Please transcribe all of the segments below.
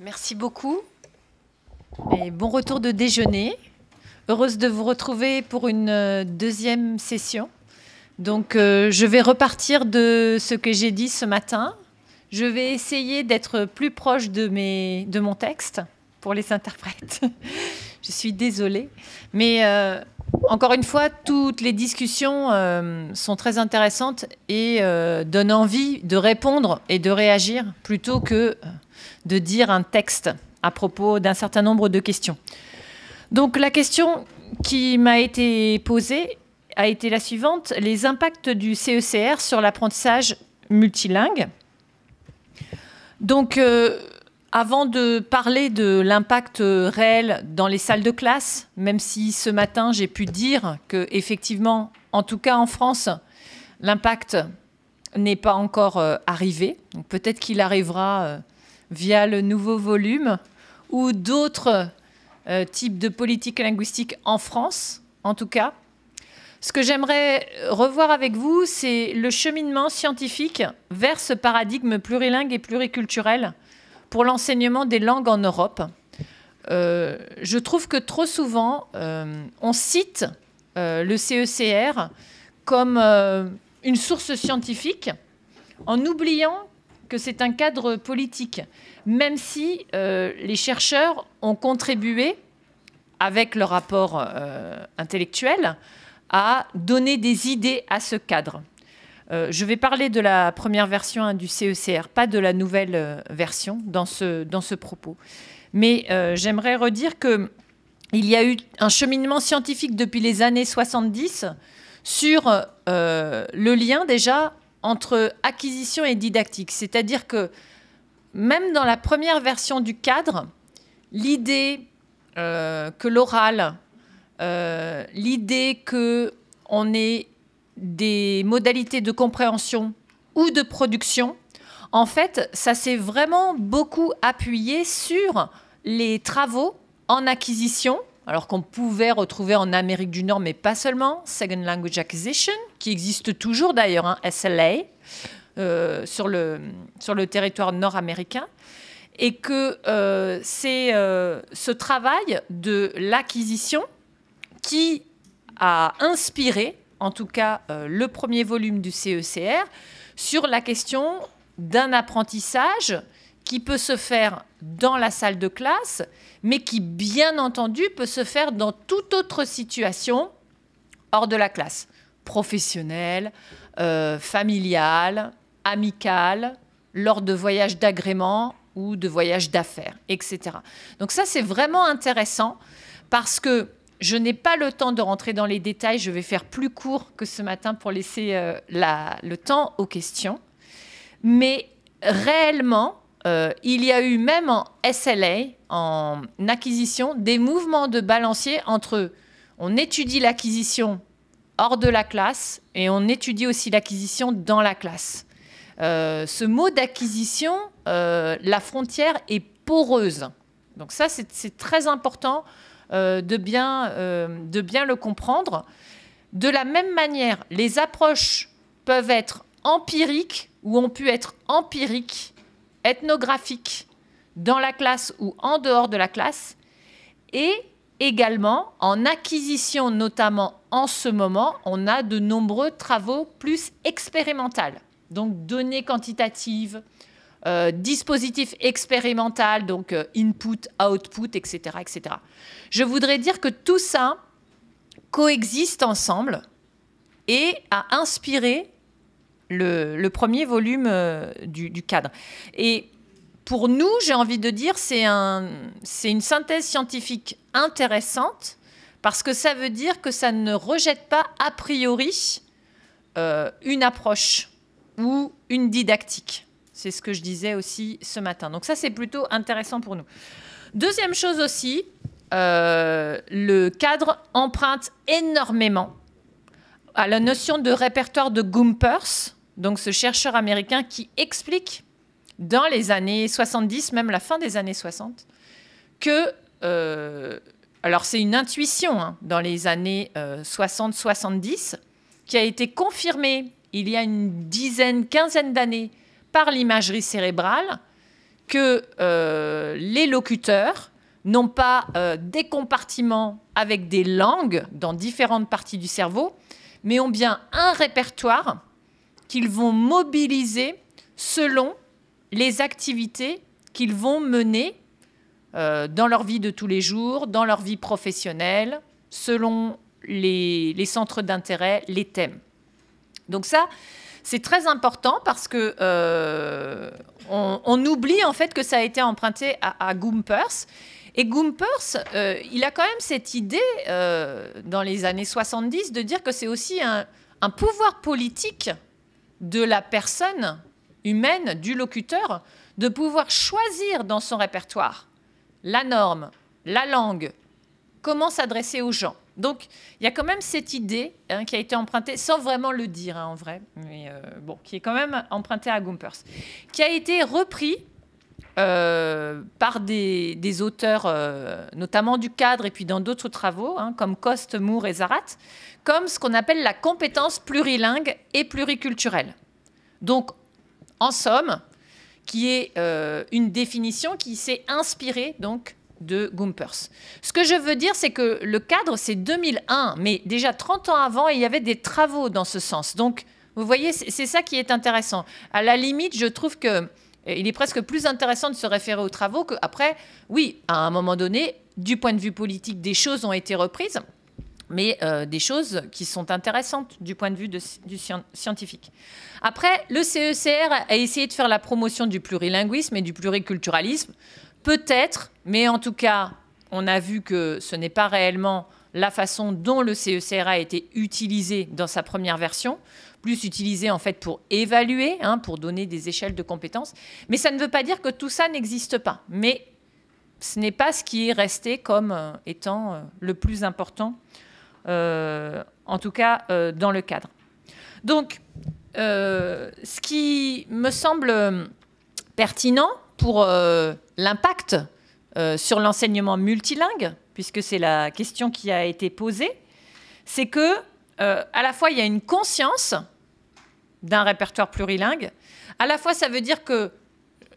Merci beaucoup et bon retour de déjeuner. Heureuse de vous retrouver pour une euh, deuxième session. Donc euh, je vais repartir de ce que j'ai dit ce matin. Je vais essayer d'être plus proche de, mes, de mon texte pour les interprètes. je suis désolée. Mais euh, encore une fois, toutes les discussions sont très intéressantes et donnent envie de répondre et de réagir plutôt que de dire un texte à propos d'un certain nombre de questions. Donc la question qui m'a été posée a été la suivante, les impacts du CECR sur l'apprentissage multilingue. Donc euh, avant de parler de l'impact euh, réel dans les salles de classe, même si ce matin j'ai pu dire que effectivement, en tout cas en France, l'impact n'est pas encore euh, arrivé. Peut-être qu'il arrivera via le nouveau volume ou d'autres euh, types de politiques linguistiques en France, en tout cas. Ce que j'aimerais revoir avec vous, c'est le cheminement scientifique vers ce paradigme plurilingue et pluriculturel pour l'enseignement des langues en Europe. Euh, je trouve que trop souvent, euh, on cite le CECR comme une source scientifique en oubliant que c'est un cadre politique, même si euh, les chercheurs ont contribué, avec leur rapport euh, intellectuel, à donner des idées à ce cadre. Euh, je vais parler de la première version hein, du CECR, pas de la nouvelle version dans ce, dans ce propos. Mais j'aimerais redire qu'il y a eu un cheminement scientifique depuis les années 70 sur le lien déjà entre acquisition et didactique. C'est-à-dire que même dans la première version du cadre, l'idée euh, que l'oral, euh, l'idée que on ait des modalités de compréhension ou de production, en fait, ça s'est vraiment beaucoup appuyé sur les travaux en acquisition alors qu'on pouvait retrouver en Amérique du Nord, mais pas seulement, Second Language Acquisition, qui existe toujours d'ailleurs, hein, SLA, euh, sur, le, sur le territoire nord-américain, et que euh, c'est euh, ce travail de l'acquisition qui a inspiré, en tout cas, le premier volume du CECR sur la question d'un apprentissage qui peut se faire dans la salle de classe, mais qui, bien entendu, peut se faire dans toute autre situation hors de la classe, professionnelle, euh, familiale, amicale, lors de voyages d'agrément ou de voyages d'affaires, etc. Donc ça, c'est vraiment intéressant parce que je n'ai pas le temps de rentrer dans les détails, je vais faire plus court que ce matin pour laisser euh, le temps aux questions. Mais réellement, euh, il y a eu même en SLA, en acquisition, des mouvements de balancier entre on étudie l'acquisition hors de la classe et on étudie aussi l'acquisition dans la classe. Euh, ce mot d'acquisition, euh, la frontière est poreuse. Donc ça, c'est très important de bien le comprendre. De la même manière, les approches peuvent être empiriques ou ont pu être empiriques ethnographique dans la classe ou en dehors de la classe, et également en acquisition, notamment en ce moment, on a de nombreux travaux plus expérimentaux, donc données quantitatives, euh, dispositifs dispositif expérimental, donc euh, input, output, etc., etc. Je voudrais dire que tout ça coexiste ensemble et a inspiré le, premier volume euh, du, cadre. Et pour nous, j'ai envie de dire, c'est une synthèse scientifique intéressante parce que ça veut dire que ça ne rejette pas a priori euh, une approche ou une didactique. C'est ce que je disais aussi ce matin. Donc ça, c'est plutôt intéressant pour nous. Deuxième chose aussi, euh, le cadre emprunte énormément à la notion de répertoire de Gumpers, donc ce chercheur américain qui explique dans les années 70, même la fin des années 60, que, euh, alors c'est une intuition hein, dans les années 60-70, euh, qui a été confirmée il y a une dizaine, quinzaine d'années par l'imagerie cérébrale, que euh, les locuteurs n'ont pas des compartiments avec des langues dans différentes parties du cerveau, mais ont bien un répertoire qu'ils vont mobiliser selon les activités qu'ils vont mener euh, dans leur vie de tous les jours, dans leur vie professionnelle, selon les, centres d'intérêt, les thèmes. Donc ça, c'est très important parce que euh, on, oublie en fait que ça a été emprunté à, Goompers. Et Goompers, euh, il a quand même cette idée dans les années 70 de dire que c'est aussi un pouvoir politique de la personne humaine, du locuteur, de pouvoir choisir dans son répertoire la norme, la langue, comment s'adresser aux gens. Donc, il y a quand même cette idée hein, qui a été empruntée, sans vraiment le dire hein, en vrai, mais euh, bon, qui est quand même empruntée à Gumpers, qui a été repris euh, par des, auteurs, euh, notamment du cadre et puis dans d'autres travaux, hein, comme Coste, Moore et Zarat, comme ce qu'on appelle la compétence plurilingue et pluriculturelle. Donc, en somme, qui est euh, une définition qui s'est inspirée donc de Gumpers. Ce que je veux dire, c'est que le cadre, c'est 2001, mais déjà 30 ans avant, il y avait des travaux dans ce sens. Donc, vous voyez, c'est ça qui est intéressant. À la limite, je trouve que il est presque plus intéressant de se référer aux travaux qu'après, oui, à un moment donné, du point de vue politique, des choses ont été reprises, mais euh, des choses qui sont intéressantes du point de vue du scientifique. Après, le CECR a essayé de faire la promotion du plurilinguisme et du pluriculturalisme. Peut-être, mais en tout cas, on a vu que ce n'est pas réellement la façon dont le CECR a été utilisé dans sa première version plus utilisé en fait pour évaluer, hein, pour donner des échelles de compétences. Mais ça ne veut pas dire que tout ça n'existe pas. Mais ce n'est pas ce qui est resté comme euh, étant euh, le plus important, euh, en tout cas dans le cadre. Donc, ce qui me semble pertinent pour l'impact sur l'enseignement multilingue, puisque c'est la question qui a été posée, c'est que euh, à la fois il y a une conscience d'un répertoire plurilingue, à la fois ça veut dire que,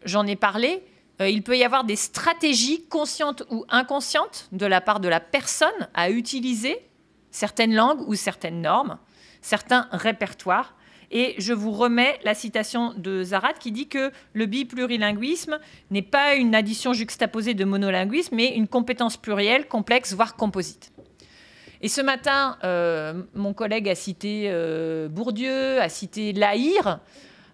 j'en ai parlé, euh, il peut y avoir des stratégies conscientes ou inconscientes de la part de la personne à utiliser certaines langues ou certaines normes, certains répertoires. Et je vous remets la citation de Zarat qui dit que le biplurilinguisme n'est pas une addition juxtaposée de monolinguisme, mais une compétence plurielle, complexe, voire composite. Et ce matin, euh, mon collègue a cité euh, Bourdieu, a cité Laïr.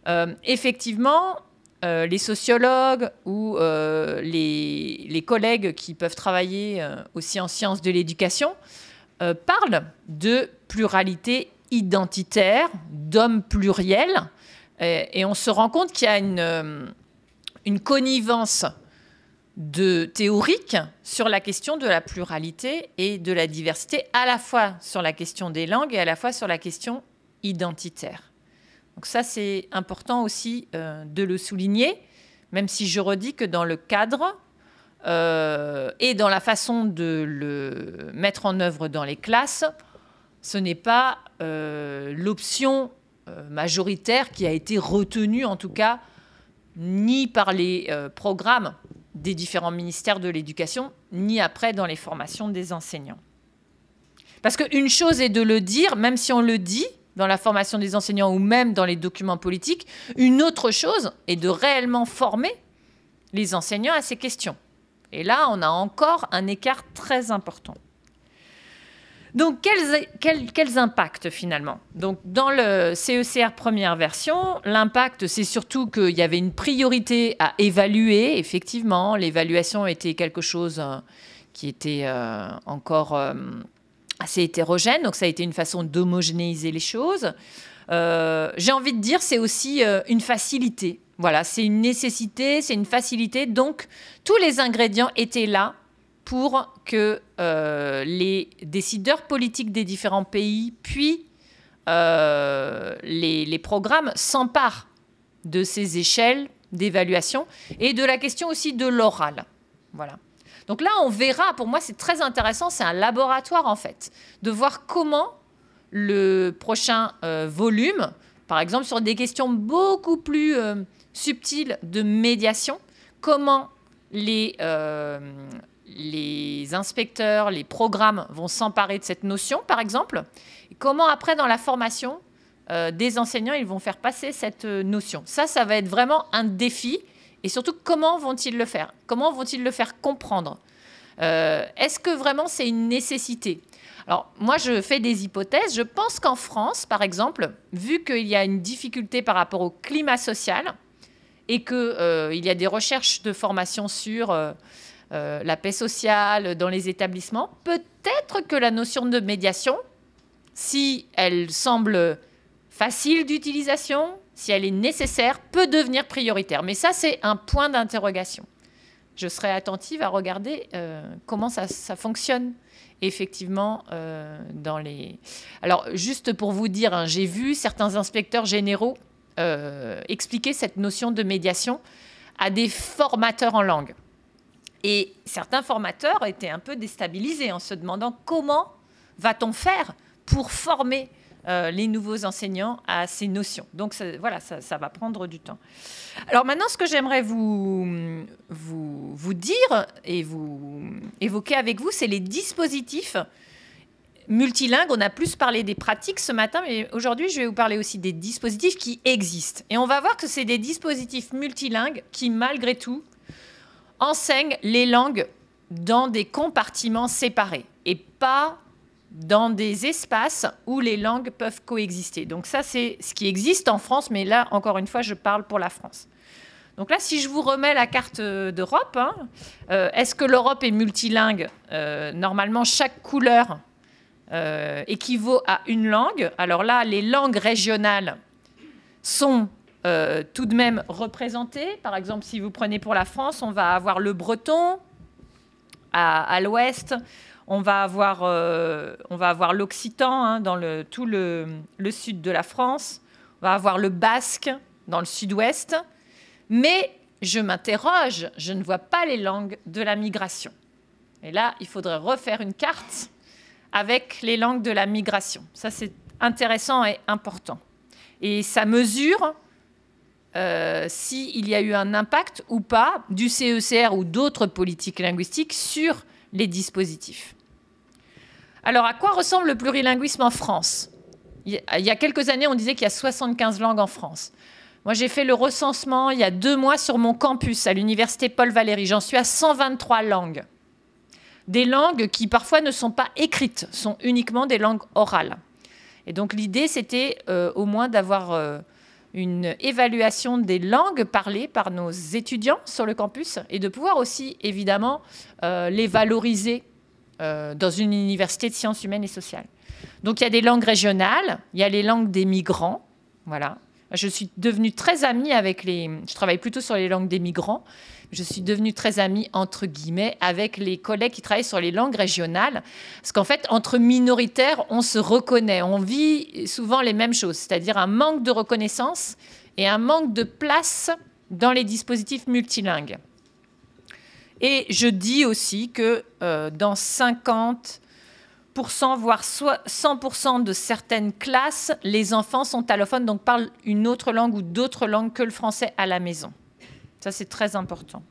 Euh, effectivement, les sociologues ou les, collègues qui peuvent travailler aussi en sciences de l'éducation parlent de pluralité identitaire, d'hommes pluriels. Et, on se rend compte qu'il y a une connivence de théorique sur la question de la pluralité et de la diversité, à la fois sur la question des langues et à la fois sur la question identitaire. Donc ça, c'est important aussi euh, de le souligner, même si je redis que dans le cadre euh, et dans la façon de le mettre en œuvre dans les classes, ce n'est pas euh, l'option majoritaire qui a été retenue, en tout cas, ni par les programmes des différents ministères de l'éducation, ni après dans les formations des enseignants. Parce qu'une chose est de le dire, même si on le dit dans la formation des enseignants ou même dans les documents politiques, une autre chose est de réellement former les enseignants à ces questions. Et là, on a encore un écart très important. Donc, quels, impacts finalement Donc, dans le CECR première version, l'impact, c'est surtout qu'il y avait une priorité à évaluer, effectivement. L'évaluation était quelque chose euh, qui était euh, encore euh, assez hétérogène, donc ça a été une façon d'homogénéiser les choses. J'ai envie de dire, c'est aussi une facilité. Voilà, c'est une nécessité, c'est une facilité. Donc, tous les ingrédients étaient là pour que euh, les décideurs politiques des différents pays, puis euh, les, programmes, s'emparent de ces échelles d'évaluation et de la question aussi de l'oral. Voilà. Donc là, on verra, pour moi c'est très intéressant, c'est un laboratoire en fait, de voir comment le prochain euh, volume, par exemple sur des questions beaucoup plus subtiles de médiation, comment les les inspecteurs, les programmes vont s'emparer de cette notion, par exemple Comment après, dans la formation euh, des enseignants, ils vont faire passer cette euh, notion Ça, ça va être vraiment un défi. Et surtout, comment vont-ils le faire Comment vont-ils le faire comprendre euh, Est-ce que vraiment c'est une nécessité Alors, moi, je fais des hypothèses. Je pense qu'en France, par exemple, vu qu'il y a une difficulté par rapport au climat social et qu'il euh, y a des recherches de formation sur... Euh, la paix sociale dans les établissements. Peut-être que la notion de médiation, si elle semble facile d'utilisation, si elle est nécessaire, peut devenir prioritaire. Mais ça, c'est un point d'interrogation. Je serai attentive à regarder euh, comment ça, fonctionne effectivement euh, dans les... Alors, juste pour vous dire, hein, j'ai vu certains inspecteurs généraux expliquer cette notion de médiation à des formateurs en langue. Et certains formateurs étaient un peu déstabilisés en se demandant comment va-t-on faire pour former euh, les nouveaux enseignants à ces notions. Donc voilà, ça, va prendre du temps. Alors maintenant, ce que j'aimerais vous, vous, dire et vous évoquer avec vous, c'est les dispositifs multilingues. On a plus parlé des pratiques ce matin, mais aujourd'hui, je vais vous parler aussi des dispositifs qui existent. Et on va voir que c'est des dispositifs multilingues qui, malgré tout, enseigne les langues dans des compartiments séparés et pas dans des espaces où les langues peuvent coexister. Donc ça, c'est ce qui existe en France, mais là, encore une fois, je parle pour la France. Donc là, si je vous remets la carte euh, d'Europe, hein, euh, est-ce que l'Europe est multilingue euh, Normalement, chaque couleur équivaut à une langue. Alors là, les langues régionales sont euh, tout de même représentés. Par exemple, si vous prenez pour la France, on va avoir le breton à, l'ouest, on va avoir, euh, on va avoir l'occitan hein, dans tout le, sud de la France, on va avoir le basque dans le sud-ouest, mais je m'interroge, je ne vois pas les langues de la migration. Et là, il faudrait refaire une carte avec les langues de la migration. Ça, c'est intéressant et important. Et ça mesure euh, s'il y a eu un impact ou pas du CECR ou d'autres politiques linguistiques sur les dispositifs. Alors, à quoi ressemble le plurilinguisme en France Il y a quelques années, on disait qu'il y a 75 langues en France. Moi, j'ai fait le recensement il y a deux mois sur mon campus à l'université Paul Valéry. J'en suis à 123 langues. Des langues qui parfois ne sont pas écrites, sont uniquement des langues orales. Et donc l'idée, c'était euh, au moins d'avoir euh, une évaluation des langues parlées par nos étudiants sur le campus et de pouvoir aussi, évidemment, euh, les valoriser euh, dans une université de sciences humaines et sociales. Donc il y a des langues régionales, il y a les langues des migrants, voilà. Je suis devenue très amie avec les... Je travaille plutôt sur les langues des migrants, je suis devenue très amie, entre guillemets, avec les collègues qui travaillent sur les langues régionales. Parce qu'en fait, entre minoritaires, on se reconnaît. On vit souvent les mêmes choses, c'est-à-dire un manque de reconnaissance et un manque de place dans les dispositifs multilingues. Et je dis aussi que euh, dans 50 voire 100% de certaines classes, les enfants sont allophones, donc parlent une autre langue ou d'autres langues que le français à la maison. Ça, c'est très important.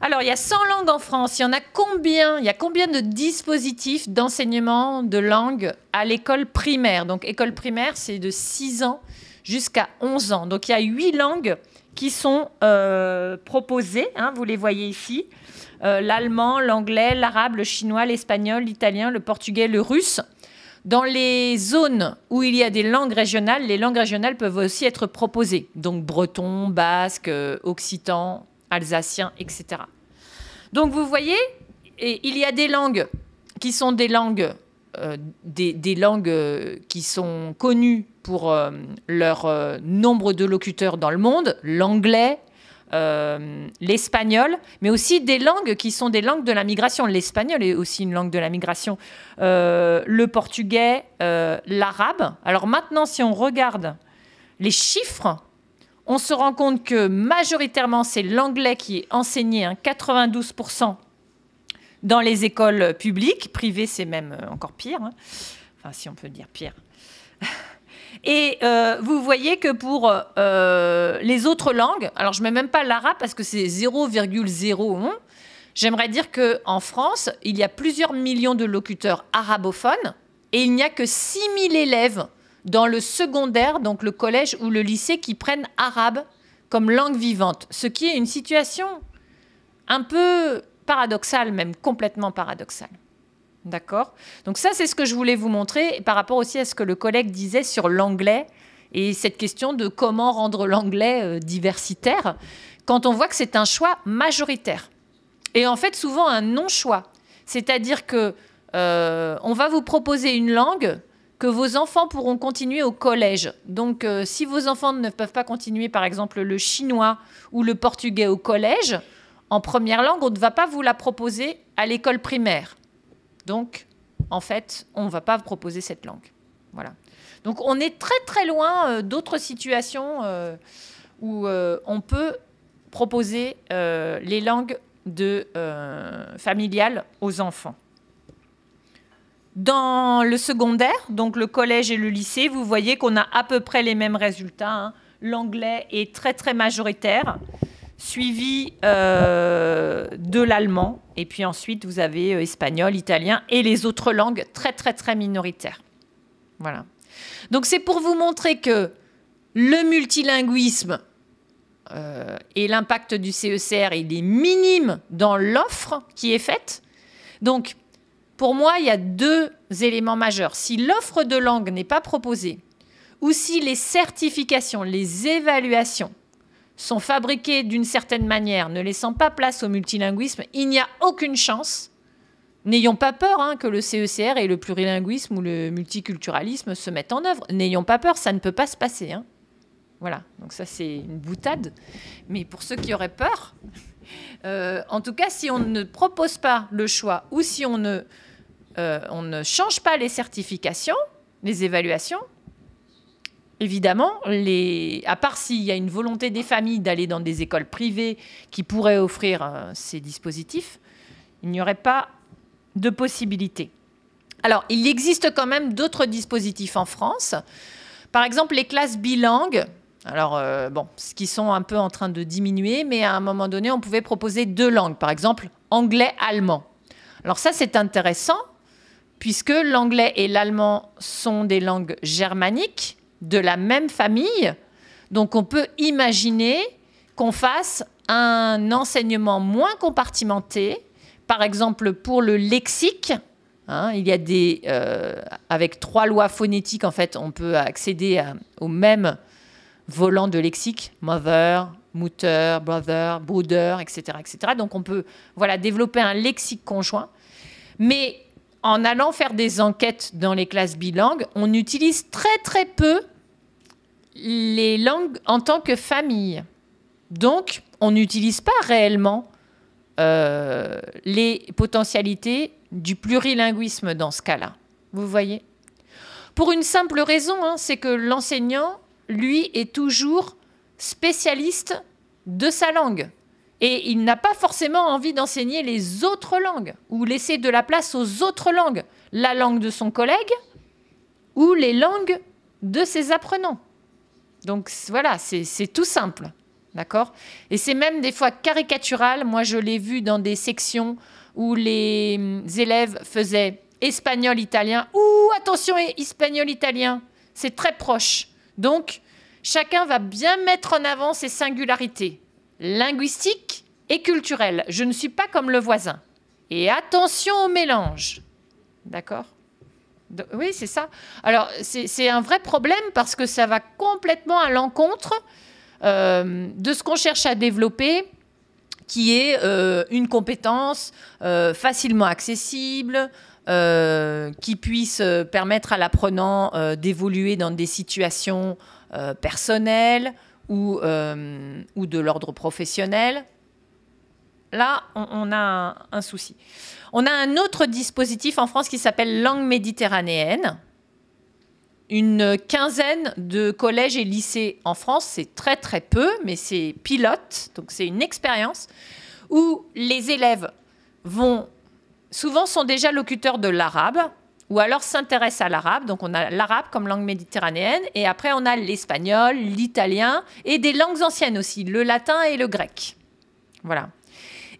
Alors, il y a 100 langues en France. Il y en a combien Il y a combien de dispositifs d'enseignement de langue à l'école primaire Donc, école primaire, c'est de 6 ans jusqu'à 11 ans. Donc, il y a 8 langues qui sont euh, proposées. Hein, vous les voyez ici. Euh, l'allemand, l'anglais, l'arabe, le chinois, l'espagnol, l'italien, le portugais, le russe. Dans les zones où il y a des langues régionales, les langues régionales peuvent aussi être proposées, donc breton, basque, euh, occitan, alsacien, etc. Donc vous voyez, il y a des langues qui sont des langues, euh, des, langues euh, qui sont connues pour leur nombre de locuteurs dans le monde, l'anglais, euh, l'espagnol, mais aussi des langues qui sont des langues de la migration. L'espagnol est aussi une langue de la migration. Euh, le portugais, euh, l'arabe. Alors maintenant, si on regarde les chiffres, on se rend compte que majoritairement, c'est l'anglais qui est enseigné, 92% hein, dans les écoles publiques. Privées, c'est même encore pire. Hein. Enfin, si on peut dire pire. Et euh, vous voyez que pour euh, les autres langues, alors je mets même pas l'arabe parce que c'est 0,01. J'aimerais dire qu'en France, il y a plusieurs millions de locuteurs arabophones et il n'y a que 6000 élèves dans le secondaire, donc le collège ou le lycée, qui prennent arabe comme langue vivante, ce qui est une situation un peu paradoxale, même complètement paradoxale. D'accord Donc ça, c'est ce que je voulais vous montrer par rapport aussi à ce que le collègue disait sur l'anglais et cette question de comment rendre l'anglais euh, diversitaire quand on voit que c'est un choix majoritaire. Et en fait, souvent un non-choix. C'est-à-dire que euh, on va vous proposer une langue que vos enfants pourront continuer au collège. Donc, euh, si vos enfants ne peuvent pas continuer, par exemple, le chinois ou le portugais au collège, en première langue, on ne va pas vous la proposer à l'école primaire. Donc, en fait, on ne va pas proposer cette langue. Voilà. Donc, on est très très loin euh, d'autres situations euh, où euh, on peut proposer les langues de, familiales aux enfants. Dans le secondaire, donc le collège et le lycée, vous voyez qu'on a à peu près les mêmes résultats. Hein. L'anglais est très très majoritaire suivi euh, de l'allemand. Et puis ensuite, vous avez euh, espagnol, italien et les autres langues très, très, très minoritaires. Voilà. Donc c'est pour vous montrer que le multilinguisme euh, et l'impact du CECR, il est minime dans l'offre qui est faite. Donc, pour moi, il y a deux éléments majeurs. Si l'offre de langue n'est pas proposée, ou si les certifications, les évaluations sont fabriqués d'une certaine manière, ne laissant pas place au multilinguisme, il n'y a aucune chance, n'ayons pas peur hein, que le CECR et le plurilinguisme ou le multiculturalisme se mettent en œuvre. N'ayons pas peur, ça ne peut pas se passer. Hein. Voilà, donc ça c'est une boutade. Mais pour ceux qui auraient peur, euh, en tout cas, si on ne propose pas le choix ou si on ne euh, change pas les certifications, les évaluations, évidemment, à part s'il y a une volonté des familles d'aller dans des écoles privées qui pourraient offrir euh, ces dispositifs, il n'y aurait pas de possibilité. Alors, il existe quand même d'autres dispositifs en France. Par exemple, les classes bilingues, alors, euh, bon, ce qui sont un peu en train de diminuer, mais à un moment donné, on pouvait proposer deux langues, par exemple anglais-allemand. Alors ça, c'est intéressant, puisque l'anglais et l'allemand sont des langues germaniques, de la même famille. Donc on peut imaginer qu'on fasse un enseignement moins compartimenté, par exemple pour le lexique. Hein, il y a des euh, avec trois lois phonétiques en fait, on peut accéder au même volant de lexique, mother, mutter, brother, brother, etc., etc. Donc on peut voilà développer un lexique conjoint, mais en allant faire des enquêtes dans les classes bilingues, on utilise très très peu les langues en tant que famille. Donc, on n'utilise pas réellement euh, les potentialités du plurilinguisme dans ce cas-là. Vous voyez Pour une simple raison, hein, c'est que l'enseignant, lui, est toujours spécialiste de sa langue. Et il n'a pas forcément envie d'enseigner les autres langues ou laisser de la place aux autres langues, la langue de son collègue ou les langues de ses apprenants. Donc voilà, c'est tout simple. D'accord Et c'est même des fois caricatural. Moi, je l'ai vu dans des sections où les mm, élèves faisaient espagnol, italien. Ouh, attention, espagnol, italien. C'est très proche. Donc, chacun va bien mettre en avant ses singularités linguistiques et culturelles. Je ne suis pas comme le voisin. Et attention au mélange. D'accord oui, c'est ça. Alors, c'est un vrai problème parce que ça va complètement à l'encontre euh, de ce qu'on cherche à développer, qui est euh, une compétence euh, facilement accessible, qui puisse permettre à l'apprenant d'évoluer dans des situations personnelles ou, ou de l'ordre professionnel. Là, on, a un souci. On a un autre dispositif en France qui s'appelle langue méditerranéenne. Une quinzaine de collèges et lycées en France, c'est très très peu, mais c'est pilote, donc c'est une expérience où les élèves vont souvent sont déjà locuteurs de l'arabe ou alors s'intéressent à l'arabe. Donc on a l'arabe comme langue méditerranéenne et après on a l'espagnol, l'italien et des langues anciennes aussi, le latin et le grec. Voilà.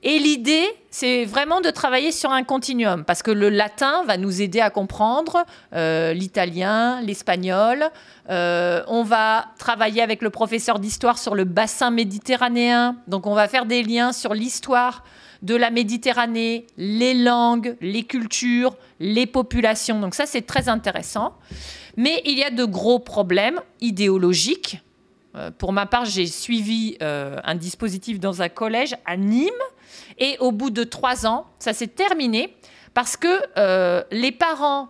Et l'idée, c'est vraiment de travailler sur un continuum, parce que le latin va nous aider à comprendre euh, l'italien, l'espagnol. Euh, on va travailler avec le professeur d'histoire sur le bassin méditerranéen, donc on va faire des liens sur l'histoire de la Méditerranée, les langues, les cultures, les populations. Donc ça, c'est très intéressant. Mais il y a de gros problèmes idéologiques euh, pour ma part, j'ai suivi euh, un dispositif dans un collège à Nîmes. Et au bout de trois ans, ça s'est terminé parce que euh, les parents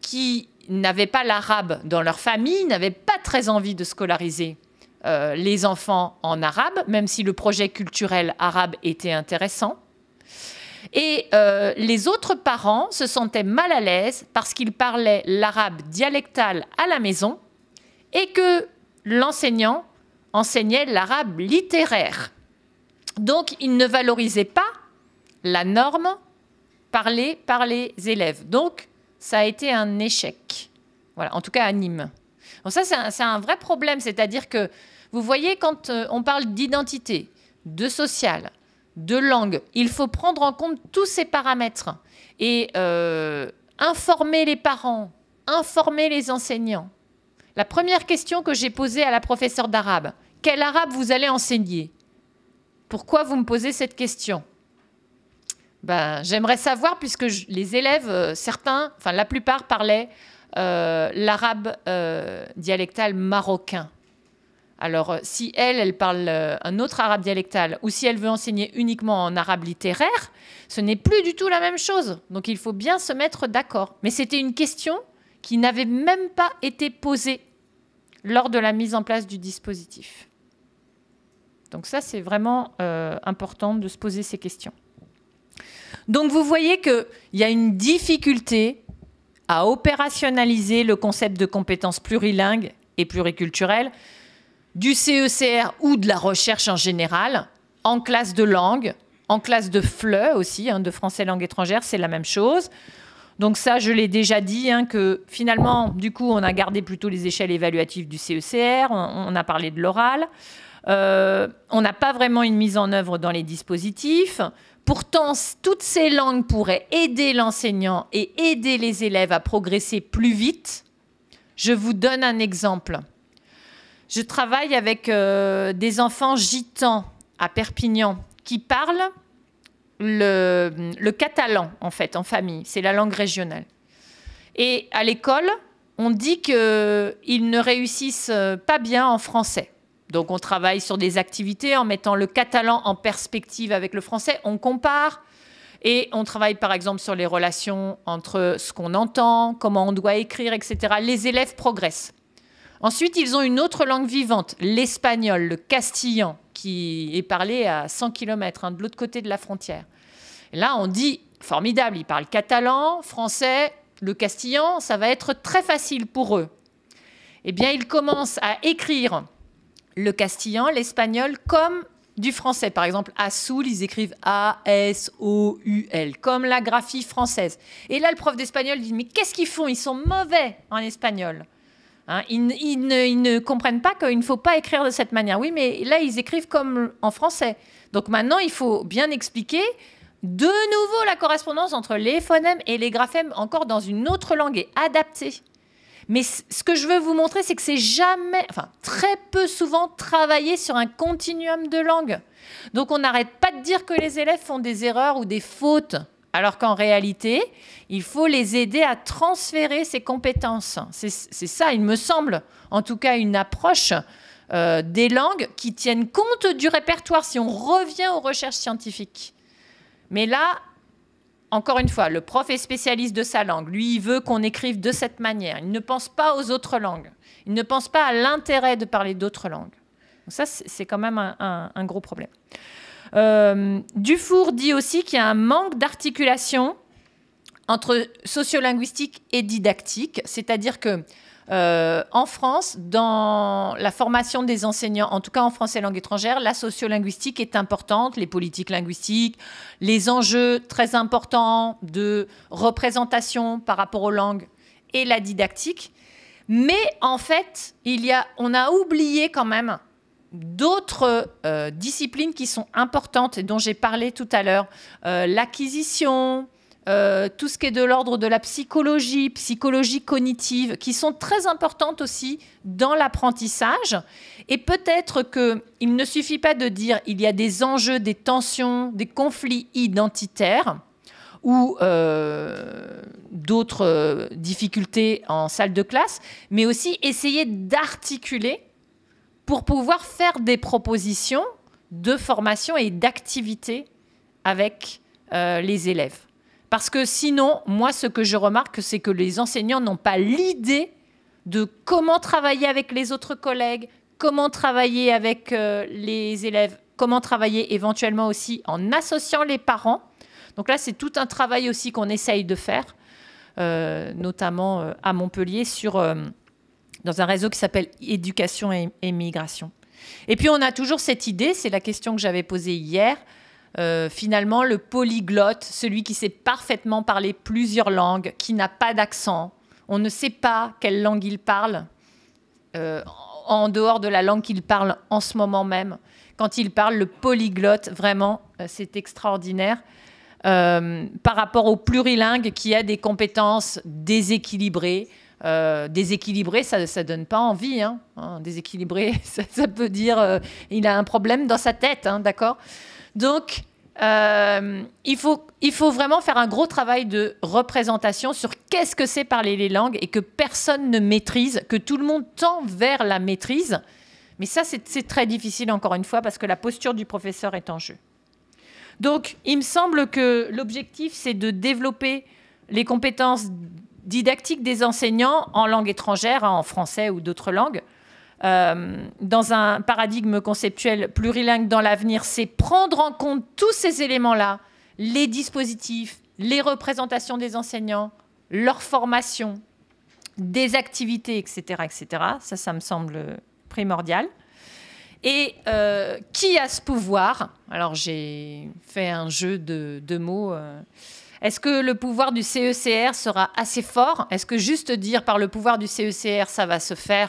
qui n'avaient pas l'arabe dans leur famille n'avaient pas très envie de scolariser les enfants en arabe, même si le projet culturel arabe était intéressant. Et les autres parents se sentaient mal à l'aise parce qu'ils parlaient l'arabe dialectal à la maison et que l'enseignant enseignait l'arabe littéraire. Donc il ne valorisait pas la norme parlée par les élèves. Donc ça a été un échec. Voilà, en tout cas à Nîmes. ça c'est un, vrai problème, c'est-à-dire que vous voyez quand euh, on parle d'identité, de social, de langue, il faut prendre en compte tous ces paramètres et euh, informer les parents, informer les enseignants la première question que j'ai posée à la professeure d'arabe, quel arabe vous allez enseigner Pourquoi vous me posez cette question ben, J'aimerais savoir, puisque les élèves, euh, certains, enfin la plupart parlaient euh, l'arabe euh, dialectal marocain. Alors, si elle, elle parle un autre arabe dialectal, ou si elle veut enseigner uniquement en arabe littéraire, ce n'est plus du tout la même chose. Donc, il faut bien se mettre d'accord. Mais c'était une question qui n'avait même pas été posée lors de la mise en place du dispositif. Donc ça, c'est vraiment euh, important de se poser ces questions. Donc vous voyez qu'il y a une difficulté à opérationnaliser le concept de compétences plurilingues et pluriculturelles du CECR ou de la recherche en général en classe de langue, en classe de FLE aussi, hein, de français langue étrangère, c'est la même chose. Donc ça, je l'ai déjà dit, hein, que finalement, du coup, on a gardé plutôt les échelles évaluatives du CECR, on, a parlé de l'oral, euh, on n'a pas vraiment une mise en œuvre dans les dispositifs. Pourtant, toutes ces langues pourraient aider l'enseignant et aider les élèves à progresser plus vite. Je vous donne un exemple. Je travaille avec euh, des enfants gitans à Perpignan qui parlent le, catalan, en fait, en famille. C'est la langue régionale. Et à l'école, on dit qu'ils ne réussissent euh, pas bien en français. Donc on travaille sur des activités en mettant le catalan en perspective avec le français. On compare et on travaille par exemple sur les relations entre ce qu'on entend, comment on doit écrire, etc. Les élèves progressent. Ensuite, ils ont une autre langue vivante, l'espagnol, le castillan, qui est parlé à 100 km hein, de l'autre côté de la frontière. là, on dit, formidable, ils parlent catalan, français, le castillan, ça va être très facile pour eux. Eh bien, ils commencent à écrire le castillan, l'espagnol, comme du français. Par exemple, à Soul, ils écrivent A-S-O-U-L, comme la graphie française. Et là, le prof d'espagnol dit, mais qu'est-ce qu'ils font Ils sont mauvais en espagnol. Hein, ils, ne, comprennent pas qu'il ne faut pas écrire de cette manière. Oui, mais là, ils écrivent comme en français. Donc maintenant, il faut bien expliquer de nouveau la correspondance entre les phonèmes et les graphèmes, encore dans une autre langue et adaptée. Mais ce que je veux vous montrer, c'est que c'est jamais, enfin très peu souvent, travaillé sur un continuum de langues. Donc on n'arrête pas de dire que les élèves font des erreurs ou des fautes alors qu'en réalité, il faut les aider à transférer ces compétences. C'est ça, il me semble, en tout cas, une approche euh, des langues qui tiennent compte du répertoire si on revient aux recherches scientifiques. Mais là, encore une fois, le prof est spécialiste de sa langue. Lui, il veut qu'on écrive de cette manière. Il ne pense pas aux autres langues. Il ne pense pas à l'intérêt de parler d'autres langues. Donc ça, c'est quand même un gros problème. Euh, Dufour dit aussi qu'il y a un manque d'articulation entre sociolinguistique et didactique, c'est-à-dire que euh, en France, dans la formation des enseignants, en tout cas en français langue étrangère, la sociolinguistique est importante, les politiques linguistiques, les enjeux très importants de représentation par rapport aux langues et la didactique. Mais en fait, il y a, on a oublié quand même d'autres euh, disciplines qui sont importantes et dont j'ai parlé tout à l'heure, euh, l'acquisition, euh, tout ce qui est de l'ordre de la psychologie, psychologie cognitive, qui sont très importantes aussi dans l'apprentissage. Et peut-être qu'il ne suffit pas de dire il y a des enjeux, des tensions, des conflits identitaires ou d'autres difficultés en salle de classe, mais aussi essayer d'articuler pour pouvoir faire des propositions de formation et d'activité avec euh, les élèves. Parce que sinon, moi, ce que je remarque, c'est que les enseignants n'ont pas l'idée de comment travailler avec les autres collègues, comment travailler avec euh, les élèves, comment travailler éventuellement aussi en associant les parents. Donc là, c'est tout un travail aussi qu'on essaye de faire, euh, notamment à Montpellier, sur dans un réseau qui s'appelle Éducation et, Migration. Et puis on a toujours cette idée, c'est la question que j'avais posée hier, euh, finalement le polyglotte, celui qui sait parfaitement parler plusieurs langues, qui n'a pas d'accent, on ne sait pas quelle langue il parle euh, en dehors de la langue qu'il parle en ce moment même. Quand il parle, le polyglotte, vraiment, euh, c'est extraordinaire. par rapport au plurilingue qui a des compétences déséquilibrées, euh, déséquilibré, ça ne donne pas envie. Hein. Hein, déséquilibré, ça, peut dire euh, il a un problème dans sa tête, hein, d'accord Donc, euh, il, faut, il faut vraiment faire un gros travail de représentation sur qu'est-ce que c'est parler les langues et que personne ne maîtrise, que tout le monde tend vers la maîtrise. Mais ça, c'est très difficile, encore une fois, parce que la posture du professeur est en jeu. Donc, il me semble que l'objectif, c'est de développer les compétences didactique des enseignants en langue étrangère, hein, en français ou d'autres langues. Euh, dans un paradigme conceptuel plurilingue dans l'avenir, c'est prendre en compte tous ces éléments-là, les dispositifs, les représentations des enseignants, leur formation, des activités, etc. etc. Ça, ça me semble primordial. Et euh, qui a ce pouvoir Alors, j'ai fait un jeu de, mots. Euh, est-ce que le pouvoir du CECR sera assez fort Est-ce que juste dire par le pouvoir du CECR, ça va se faire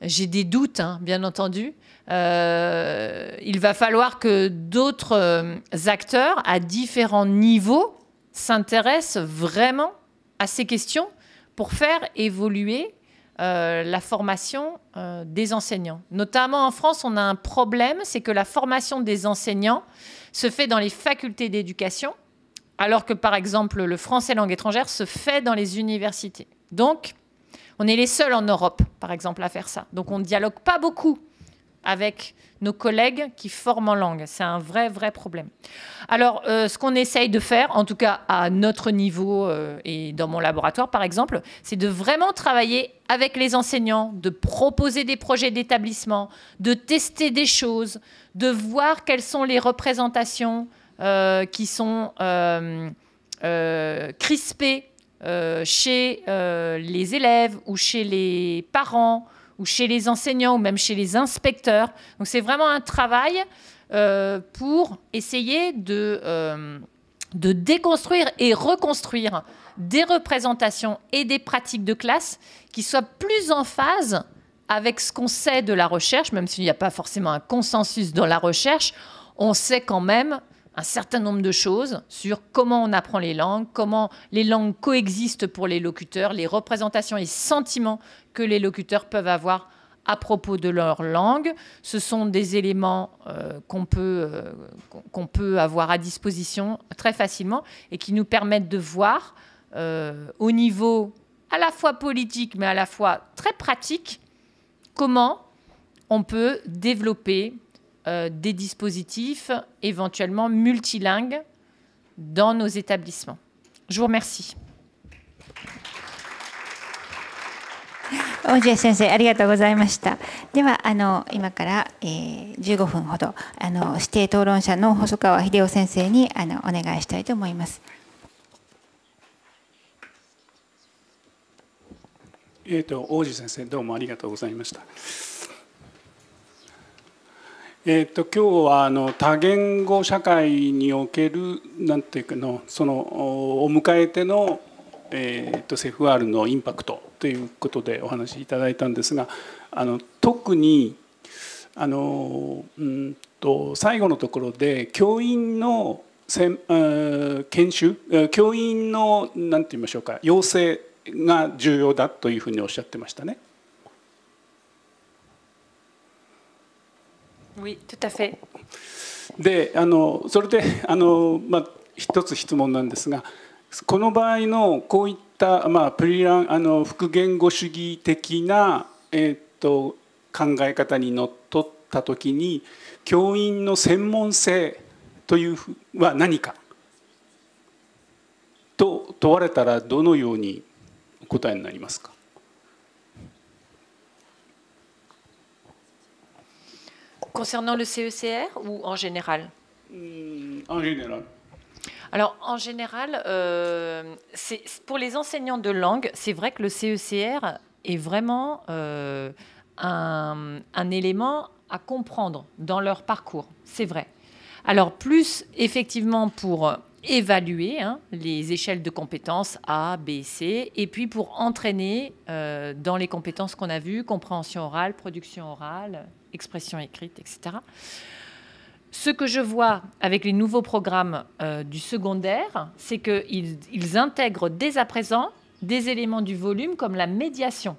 J'ai des doutes, hein, bien entendu. Euh, il va falloir que d'autres euh, acteurs à différents niveaux s'intéressent vraiment à ces questions pour faire évoluer euh, la formation des enseignants. Notamment en France, on a un problème, c'est que la formation des enseignants se fait dans les facultés d'éducation alors que par exemple le français langue étrangère se fait dans les universités. Donc, on est les seuls en Europe, par exemple, à faire ça. Donc, on ne dialogue pas beaucoup avec nos collègues qui forment en langue. C'est un vrai, vrai problème. Alors, euh, ce qu'on essaye de faire, en tout cas à notre niveau euh, et dans mon laboratoire, par exemple, c'est de vraiment travailler avec les enseignants, de proposer des projets d'établissement, de tester des choses, de voir quelles sont les représentations euh, qui sont euh, euh, crispés chez les élèves ou chez les parents ou chez les enseignants ou même chez les inspecteurs. Donc c'est vraiment un travail pour essayer de, de déconstruire et reconstruire des représentations et des pratiques de classe qui soient plus en phase avec ce qu'on sait de la recherche, même s'il n'y a pas forcément un consensus dans la recherche, on sait quand même un certain nombre de choses sur comment on apprend les langues, comment les langues coexistent pour les locuteurs, les représentations et sentiments que les locuteurs peuvent avoir à propos de leur langue. Ce sont des éléments euh, qu'on peut, euh, peut avoir à disposition très facilement et qui nous permettent de voir euh, au niveau à la fois politique mais à la fois très pratique comment on peut développer des dispositifs éventuellement multilingues dans nos établissements. Je vous remercie. 大内先生ありがとうございましたではあの今から、えー、15分ほどあの指定討論者の細川秀夫先生にあのお願いしたいと思います。えーと、と王子先生どうもありがとうございました。えーと、今日はあの多言語社会におけるなんていうかのそのを迎えての、えーと、セフアールのインパクトということでお話しいただいたんですがあの特にあの、うんと、と最後のところで教員の研修教員の何て言いましょうか養成が重要だというふうにおっしゃってましたね。Oui, tout à fait. であのそれであの、まあ、一つ質問なんですがこの場合のこういった、まあ、プリランあの副言語主義的な、えっと考え方にのっとった時に教員の専門性というは何かと問われたらどのようにお答えになりますか Concernant le CECR ou en général hmm, En général. Alors, en général, euh, pour les enseignants de langue, c'est vrai que le CECR est vraiment euh, un, élément à comprendre dans leur parcours. C'est vrai. Alors, plus effectivement pour évaluer hein, les échelles de compétences A, B, C, et puis pour entraîner euh, dans les compétences qu'on a vues, compréhension orale, production orale, expression écrite, etc. Ce que je vois avec les nouveaux programmes euh, du secondaire, c'est qu'ils ils intègrent dès à présent des éléments du volume comme la médiation.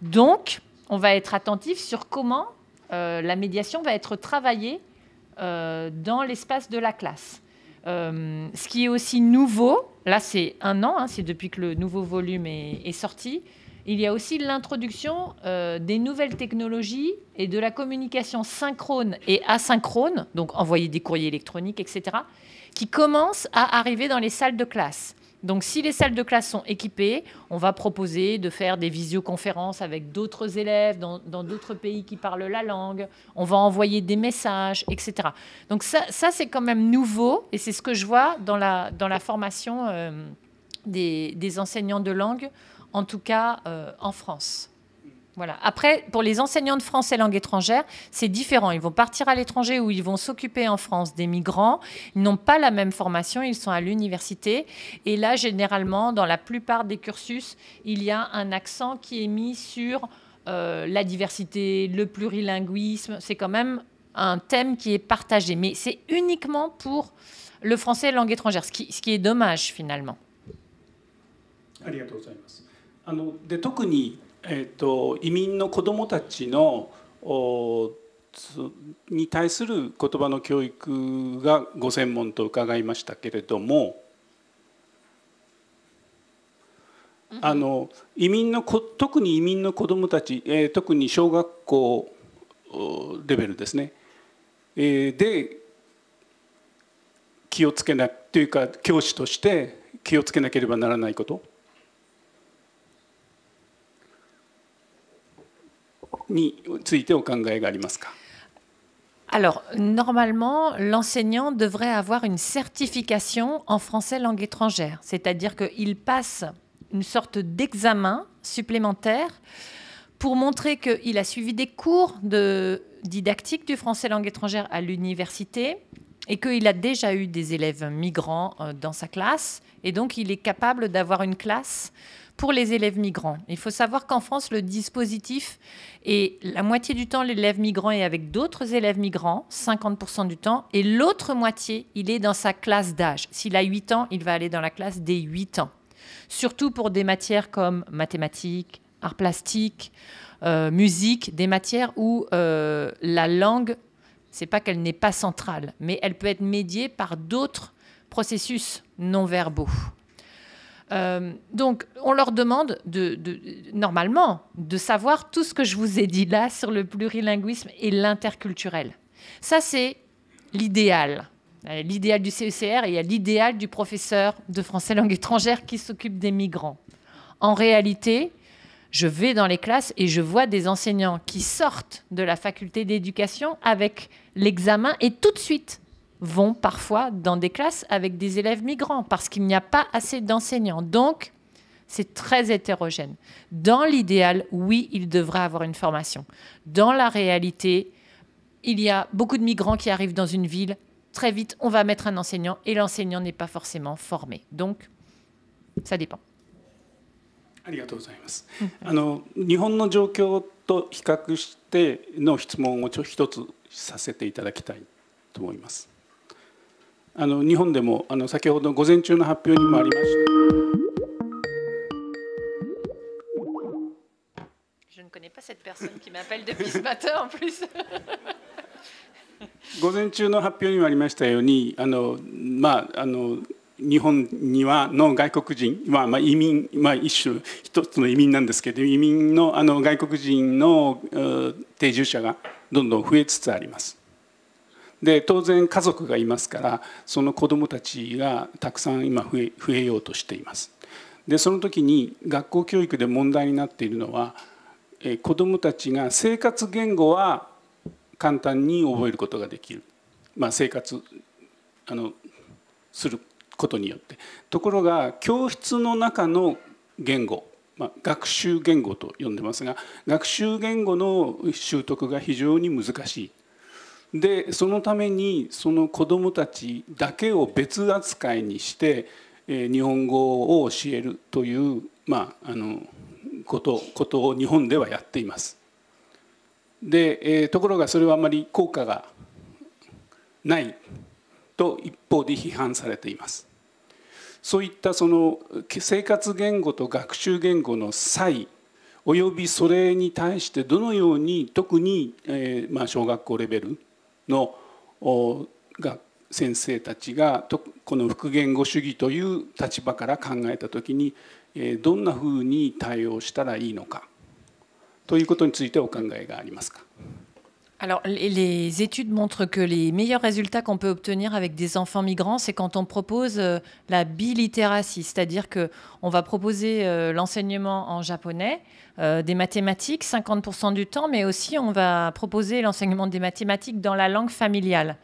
Donc, on va être attentif sur comment euh, la médiation va être travaillée euh, dans l'espace de la classe. ce qui est aussi nouveau, là c'est un an, hein, c'est depuis que le nouveau volume est sorti, il y a aussi l'introduction euh, des nouvelles technologies et de la communication synchrone et asynchrone, donc envoyer des courriers électroniques, etc., qui commencent à arriver dans les salles de classe. Donc si les salles de classe sont équipées, on va proposer de faire des visioconférences avec d'autres élèves dans d'autres pays qui parlent la langue, on va envoyer des messages, etc. Donc ça, c'est quand même nouveau et c'est ce que je vois dans la, dans la formation. Euh, des, enseignants de langue, en tout cas euh, en France. Voilà. Après, pour les enseignants de français langue étrangère, c'est différent. Ils vont partir à l'étranger ou ils vont s'occuper en France des migrants. Ils n'ont pas la même formation, ils sont à l'université. Et là, généralement, dans la plupart des cursus, il y a un accent qui est mis sur euh, la diversité, le plurilinguisme. C'est quand même un thème qui est partagé. Mais c'est uniquement pour le français langue étrangère, ce qui est dommage finalement. ありがとうございますあので特に、えーと、移民の子どもたちのに対する言葉の教育がご専門と伺いましたけれどもあの移民の特に移民の子どもたち、えー、特に小学校レベルですね、えー、で気をつけなというか教師として気をつけなければならないこと Alors, normalement, l'enseignant devrait avoir une certification en français langue étrangère, c'est-à-dire qu'il passe une sorte d'examen supplémentaire pour montrer qu'il a suivi des cours de didactique du français langue étrangère à l'université et qu'il a déjà eu des élèves migrants euh, dans sa classe, et donc il est capable d'avoir une classe pour les élèves migrants. Il faut savoir qu'en France, le dispositif est la moitié du temps l'élève migrant est avec d'autres élèves migrants, 50% du temps, et l'autre moitié, il est dans sa classe d'âge. S'il a 8 ans, il va aller dans la classe des 8 ans. Surtout pour des matières comme mathématiques, arts plastiques, euh, musique, des matières où euh, la langue, c'est pas qu'elle n'est pas centrale, mais elle peut être médiée par d'autres processus non verbaux. Euh, donc, on leur demande normalement de savoir tout ce que je vous ai dit là sur le plurilinguisme et l'interculturel. Ça, c'est l'idéal. Euh, l'idéal du CECR et l'idéal du professeur de français langue étrangère qui s'occupe des migrants. En réalité, je vais dans les classes et je vois des enseignants qui sortent de la faculté d'éducation avec l'examen et tout de suite vont parfois dans des classes avec des élèves migrants parce qu'il n'y a pas assez d'enseignants. Donc, c'est très hétérogène. Dans l'idéal, oui, il devrait avoir une formation. Dans la réalité, il y a beaucoup de migrants qui arrivent dans une ville. Très vite, on va mettre un enseignant et l'enseignant n'est pas forcément formé. Donc, ça dépend. ありがとうございます。あの日本の状況と比較しての質問をちょ一つさせていただきたいと思います。あの日本でもあの先ほど午前中の発表にもありました。午前中の発表にもありましたようにあの、まあ、あの日本にはの外国人、まあ、まあ移民、まあ、一種一つの移民なんですけど移民のあの外国人の定住者がどんどん増えつつあります。で当然家族がいますからその子どもたちがたくさん今増え増えようとしています。でその時に学校教育で問題になっているのは子どもたちが生活言語は簡単に覚えることができる、まあ、生活あのすることによってところが教室の中の言語、まあ、学習言語と呼んでますが学習言語の習得が非常に難しいでそのためにその子どもたちだけを別扱いにして日本語を教えるという、まあ、あのことことを日本ではやっています。でところがそれはあまり効果がないと一方で批判されています。そういったその生活言語と学習言語の差異およびそれに対してどのように特に、えまあ、小学校レベル les études montrent que les meilleurs résultats qu'on peut obtenir avec des enfants migrants, c'est quand on propose euh, la bilitératie, c'est-à-dire qu'on va proposer euh, l'enseignement en japonais euh, des mathématiques 50% du temps, mais aussi on va proposer l'enseignement des mathématiques dans la langue familiale.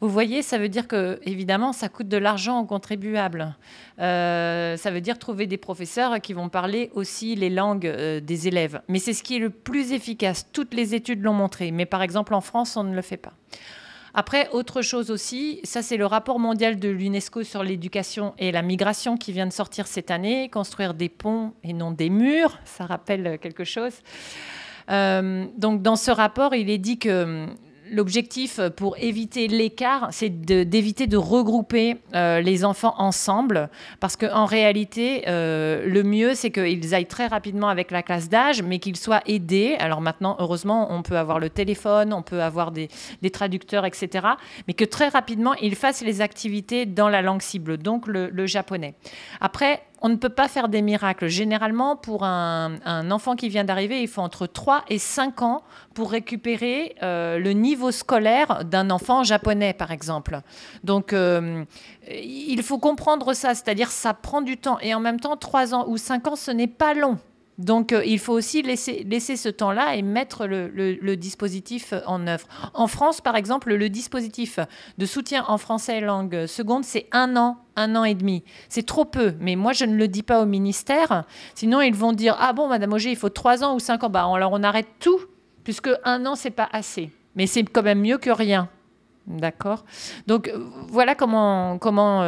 Vous voyez, ça veut dire que, évidemment, ça coûte de l'argent aux contribuables. Euh, ça veut dire trouver des professeurs qui vont parler aussi les langues euh, des élèves. Mais c'est ce qui est le plus efficace. Toutes les études l'ont montré. Mais par exemple, en France, on ne le fait pas. Après, autre chose aussi, ça c'est le rapport mondial de l'UNESCO sur l'éducation et la migration qui vient de sortir cette année, construire des ponts et non des murs, ça rappelle quelque chose. Euh, donc dans ce rapport, il est dit que l'objectif euh, pour éviter l'écart, c'est d'éviter de, regrouper euh, les enfants ensemble, parce qu'en réalité, euh, le mieux, c'est qu'ils aillent très rapidement avec la classe d'âge, mais qu'ils soient aidés. Alors maintenant, heureusement, on peut avoir le téléphone, on peut avoir des, traducteurs, etc. Mais que très rapidement, ils fassent les activités dans la langue cible, donc le, le japonais. Après, on ne peut pas faire des miracles. Généralement, pour un, enfant qui vient d'arriver, il faut entre 3 et 5 ans pour récupérer euh, le niveau scolaire d'un enfant japonais, par exemple. Donc, euh, il faut comprendre ça, c'est-à-dire ça prend du temps. Et en même temps, 3 ans ou 5 ans, ce n'est pas long. Donc euh, il faut aussi laisser, ce temps-là et mettre le, dispositif euh, en œuvre. En France, par exemple, le dispositif de soutien en français langue seconde, c'est un an, un an et demi. C'est trop peu, mais moi je ne le dis pas au ministère. Sinon ils vont dire ah bon, Madame Auger, il faut trois ans ou cinq ans. Bah alors on arrête tout puisque un an c'est pas assez. Mais c'est quand même mieux que rien. D'accord. Donc euh, voilà comment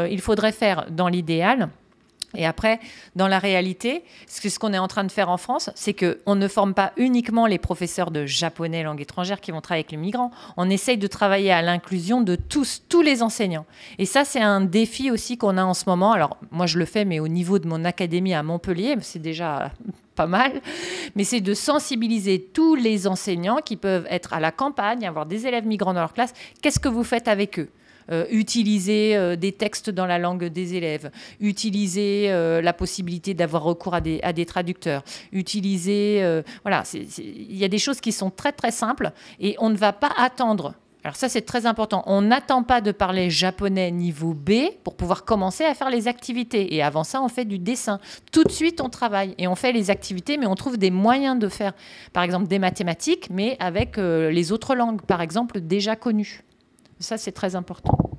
il faudrait faire dans l'idéal. Et après, dans la réalité, ce qu'on est en train de faire en France, c'est qu'on ne forme pas uniquement les professeurs de japonais, langue étrangère, qui vont travailler avec les migrants. On essaye de travailler à l'inclusion de tous, tous les enseignants. Et ça, c'est un défi aussi qu'on a en ce moment. Alors, moi, je le fais, mais au niveau de mon académie à Montpellier, c'est déjà pas mal, mais c'est de sensibiliser tous les enseignants qui peuvent être à la campagne, avoir des élèves migrants dans leur classe. Qu'est-ce que vous faites avec eux euh, utiliser euh, des textes dans la langue des élèves, utiliser euh, la possibilité d'avoir recours à des, traducteurs, utiliser... voilà, il y a des choses qui sont très très simples et on ne va pas attendre alors ça, c'est très important. On n'attend pas de parler japonais niveau B pour pouvoir commencer à faire les activités. Et avant ça, on fait du dessin. Tout de suite, on travaille et on fait les activités, mais on trouve des moyens de faire, par exemple, des mathématiques, mais avec les autres langues, par exemple, déjà connues. Ça, c'est très important.